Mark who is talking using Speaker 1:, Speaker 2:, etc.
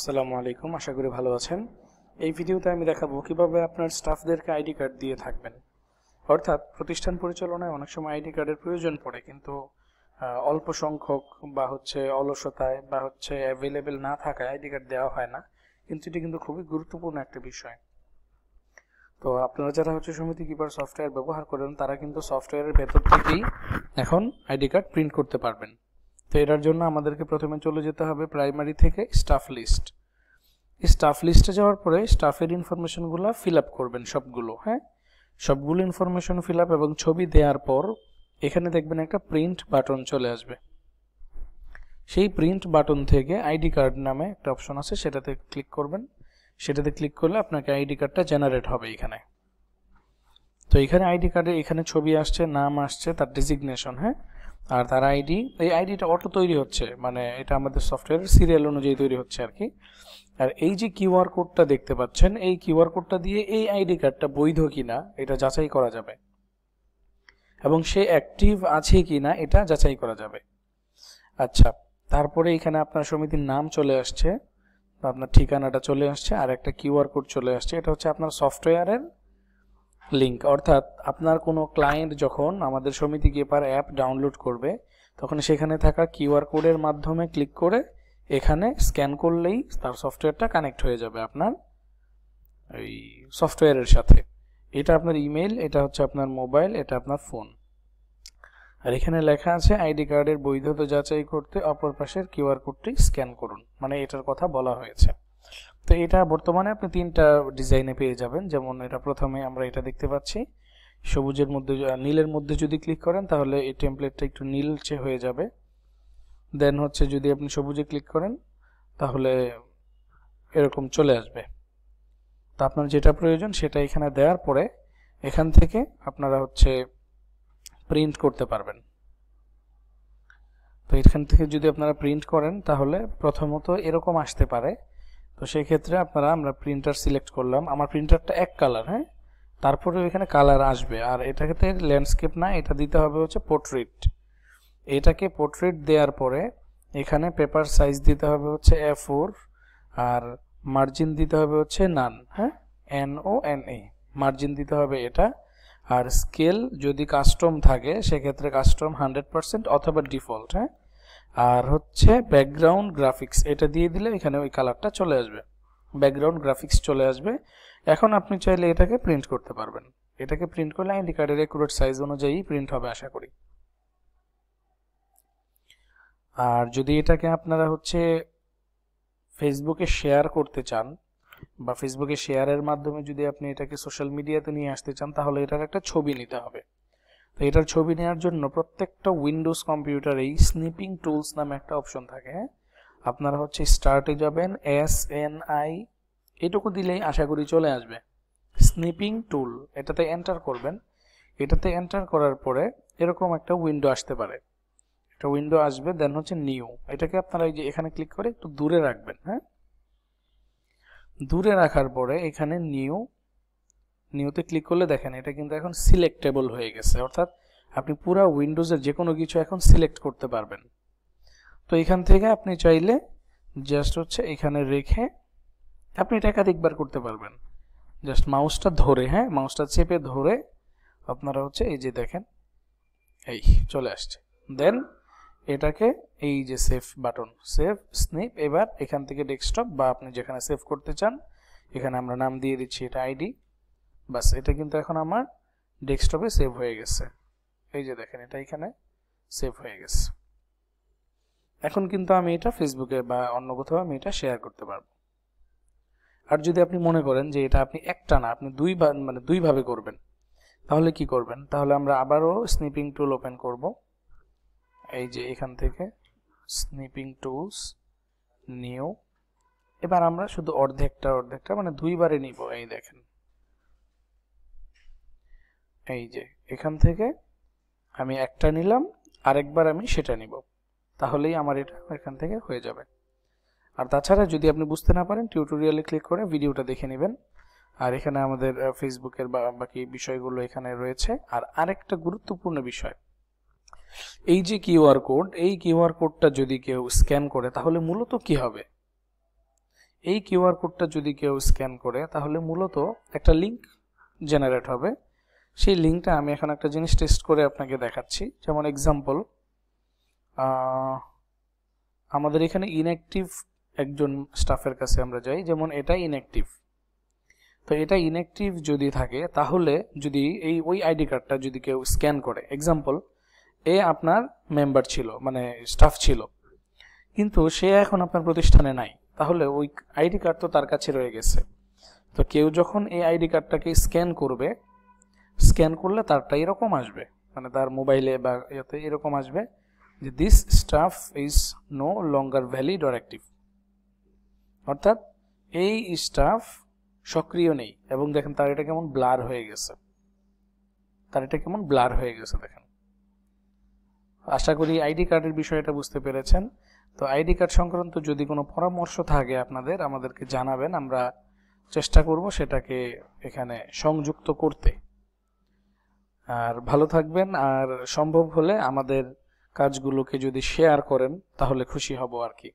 Speaker 1: আসসালামু আলাইকুম আশা করি ভালো আছেন এই ভিডিওতে আমি দেখাবো কিভাবে আপনার স্টাফদেরকে আইডি কার্ড দিয়ে থাকবেন অর্থাৎ প্রতিষ্ঠান পরিচালনায় অনেক সময় আইডি কার্ডের প্রয়োজন পড়ে কিন্তু অল্প সংখ্যক বা হচ্ছে অলসতায় বা হচ্ছে অ্যাভেলেবেল না থাকায় আইডি কার্ড দেওয়া হয় না কিন্তু এটি কিন্তু খুবই গুরুত্বপূর্ণ একটা বিষয় তো আপনারা যারা হচ্ছে সমিতি কিপার সফটওয়্যার ব্যবহার করেন তারা কিন্তু সফটওয়্যারের ভেতর থেকেই এখন আইডি কার্ড প্রিন্ট করতে পারবেন তো এটার জন্য আমাদেরকে প্রথমে চলে যেতে হবে প্রাইমারি থেকে স্টাফ লিস্ট স্টাফ লিস্টে যাওয়ার পরে স্টাফের ইনফরমেশনগুলো ফিল আপ করবেন সবগুলো হ্যাঁ সবগুলো ইনফরমেশন ফিল আপ এবং ছবি দেওয়ার পর এখানে দেখবেন একটা প্রিন্ট বাটন চলে আসবে সেই প্রিন্ট বাটন থেকে আইডি কার্ড নামে একটা অপশন আছে সেটাতে ক্লিক করবেন সেটাতে ক্লিক করলে আপনাকে আইডি কার্ডটা জেনারেট হবে এখানে তো এখানে আইডি কার্ডে এখানে ছবি আসছে নাম আসছে তার ডিজিগনেশন হ্যাঁ আর তার আইডি এই আইডিটা অটো তৈরি হচ্ছে মানে এটা আমাদের সফটওয়্যারের সিরিয়াল অনুযায়ী তৈরি হচ্ছে আর কি আর এই যে কিউআর কোডটা দেখতে পাচ্ছেন এই কিউআর কোডটা দিয়ে এই আইডি কার্ডটা বৈধ কিনা এটা যাচাই করা যাবে এবং সে অ্যাক্টিভ আছে কি না এটা যাচাই করা যাবে আচ্ছা তারপরে এখানে আপনার সমিতির নাম চলে আসছে আপনার ঠিকানাটা চলে আসছে আর একটা কিউআর কোড চলে আসছে এটা হচ্ছে আপনার সফটওয়্যারের লিঙ্ক অর্থাৎ আপনার কোনো ক্লায়েন্ট যখন আমাদের সমিতি গেপার অ্যাপ ডাউনলোড করবে তখন সেখানে থাকা কিউআর কোডের মাধ্যমে ক্লিক করে এখানে স্ক্যান করলেই তার সফটওয়্যারটা কানেক্ট হয়ে যাবে আপনার এই সফটওয়্যারের সাথে এটা আপনার ইমেল এটা হচ্ছে আপনার মোবাইল এটা আপনার ফোন আর এখানে লেখা আছে আইডি কার্ডের বৈধতা যাচাই করতে অপর পাশের কিউআর কোডটি স্ক্যান করুন মানে এটার কথা বলা হয়েছে তো এটা বর্তমানে আপনি তিনটা ডিজাইনে পেয়ে যাবেন যেমন এটা প্রথমে আমরা এটা দেখতে পাচ্ছি সবুজের মধ্যে নীলের মধ্যে যদি ক্লিক করেন তাহলে এই টেমপ্লেটটা একটু নীলচে হয়ে যাবে দেন হচ্ছে যদি আপনি সবুজে ক্লিক করেন তাহলে এরকম চলে আসবে তো আপনার যেটা প্রয়োজন সেটা এখানে দেওয়ার পরে এখান থেকে আপনারা হচ্ছে প্রিন্ট করতে পারবেন তো এখান থেকে যদি আপনারা প্রিন্ট করেন তাহলে প্রথমত এরকম আসতে পারে তো সেই ক্ষেত্রে আপনারা আমরা প্রিন্টার সিলেক্ট করলাম আমার প্রিন্টারটা এক কালার হ্যাঁ তারপরে এখানে কালার আসবে আর এটাকে ল্যান্ডস্কেপ না এটা দিতে হবে হচ্ছে পোর্ট্রেট এটাকে পোর্ট্রেট দেওয়ার পরে এখানে পেপার সাইজ দিতে হবে হচ্ছে এ আর মার্জিন দিতে হবে হচ্ছে নান হ্যাঁ N O N E margin দিতে হবে এটা আর স্কেল যদি কাস্টম থাকে সেক্ষেত্রে কাস্টম হান্ড্রেড পারসেন্ট অথবা ডিফল্ট হ্যাঁ আর হচ্ছে ব্যাকগ্রাউন্ড গ্রাফিক্স এটা দিয়ে দিলে এখানে ওই কালারটা চলে আসবে ব্যাকগ্রাউন্ড গ্রাফিক্স চলে আসবে এখন আপনি চাইলে এটাকে প্রিন্ট করতে পারবেন এটাকে প্রিন্ট করলে আইডি কার্ডের একুরেট সাইজ অনুযায়ী প্রিন্ট হবে আশা করি আর যদি এটাকে আপনারা হচ্ছে ফেসবুকে শেয়ার করতে চান বা ফেসবুকে শেয়ারের মাধ্যমে যদি আপনি এটাকে সোশ্যাল মিডিয়াতে নিয়ে আসতে চান তাহলে এটার একটা ছবি নিতে হবে তো এটার ছবি নেওয়ার জন্য প্রত্যেকটা উইন্ডোজ কম্পিউটারেই স্নিপিং টুলস নামে একটা অপশন থাকে আপনারা হচ্ছে স্টার্টে যাবেন এস এন আই এটুকু দিলেই আশা করি চলে আসবে স্নিপিং টুল এটাতে এন্টার করবেন এটাতে এন্টার করার পরে এরকম একটা উইন্ডো আসতে পারে একটা উইন্ডো আসবে দেন হচ্ছে নিউ এটাকে আপনারা এই যে এখানে ক্লিক করে একটু দূরে রাখবেন হ্যাঁ দূরে রাখার পরে এখানে নিউ নিউতে ক্লিক করলে দেখেন এটা কিন্তু এখন সিলেক্টেবল হয়ে গেছে অর্থাৎ আপনি পুরো উইন্ডোজের যে কোনো কিছু এখন সিলেক্ট করতে পারবেন তো এখান থেকে আপনি চাইলে জাস্ট হচ্ছে এখানে রেখে আপনি এটা একাধিকবার করতে পারবেন জাস্ট মাউসটা ধরে হ্যাঁ মাউসটা চেপে ধরে আপনারা হচ্ছে এই যে দেখেন এই চলে আসছে দেন এটাকে এই যে সেভ বাটন সেভ স্নিপ এবার এখান থেকে ডেস্কটপ বা আপনি যেখানে সেভ করতে চান এখানে আমরা নাম দিয়ে দিচ্ছি এটা আইডি বাস এটা কিন্তু এখন আমার ডেস্কটপে সেভ হয়ে গেছে এই যে দেখেন এটা এখানে সেভ হয়ে গেছে এখন কিন্তু আমি এটা ফেসবুকে বা অন্য কোথাও আমি এটা শেয়ার করতে পারবো আর যদি আপনি মনে করেন যে এটা আপনি একটা না আপনি দুই মানে দুইভাবে করবেন তাহলে কি করবেন তাহলে আমরা আবারও স্নিপিং টুল ওপেন করব এই যে এখান থেকে স্নিপিং টুলস নিউ এবার আমরা শুধু অর্ধেকটা অর্ধেকটা মানে দুইবারে নিব এই দেখেন এই যে এখান থেকে আমি একটা নিলাম আরেকবার আমি সেটা নিব তাহলেই আমার এটা এখান থেকে হয়ে যাবে আর তাছাড়া যদি আপনি বুঝতে না পারেন টিউটোরিয়ালে ক্লিক করে ভিডিওটা দেখে নেবেন আর এখানে আমাদের ফেসবুকের বাকি বিষয়গুলো এখানে রয়েছে আর আরেকটা গুরুত্বপূর্ণ বিষয় এই যে কিউআর কোড এই কিউআর কোডটা যদি কেউ স্ক্যান করে তাহলে মূলত কি হবে এই কিউআর কোডটা যদি কেউ স্ক্যান করে তাহলে মূলত একটা লিঙ্ক জেনারেট হবে সেই লিঙ্কটা আমি এখন একটা জিনিস টেস্ট করে আপনাকে দেখাচ্ছি যেমন এক্সাম্পল আমাদের এখানে ইনঅ্যাক্টিভ একজন স্টাফের কাছে আমরা যাই যেমন এটা ইনঅ্যাক্টিভ তো এটা ইনঅ্যাক্টিভ যদি থাকে তাহলে যদি এই ওই আইডি কার্ডটা যদি কেউ স্ক্যান করে এক্সাম্পল এ আপনার মেম্বার ছিল মানে স্টাফ ছিল কিন্তু সে এখন আপনার প্রতিষ্ঠানে নাই তাহলে ওই আইডি কার্ড তো তার কাছে রয়ে গেছে তো কেউ যখন এই আইডি কার্ডটাকে স্ক্যান করবে স্ক্যান করলে তারটা এরকম আসবে মানে তার মোবাইলে বা ইয়েতে এরকম আসবে যে this staff is no longer valid or active অর্থাৎ এই স্টাফ সক্রিয় নেই এবং দেখেন তার এটা কেমন ব্লার হয়ে গেছে তার এটা কেমন ব্লার হয়ে গেছে দেখেন আশা করি আইডি কার্ডের বিষয়টা বুঝতে পেরেছেন তো আইডি কার্ড সংক্রান্ত যদি কোনো পরামর্শ থাকে আপনাদের আমাদেরকে জানাবেন আমরা চেষ্টা করব সেটাকে এখানে সংযুক্ত করতে আর ভালো থাকবেন আর সম্ভব হলে আমাদের কাজগুলোকে যদি শেয়ার করেন তাহলে খুশি হব আর কি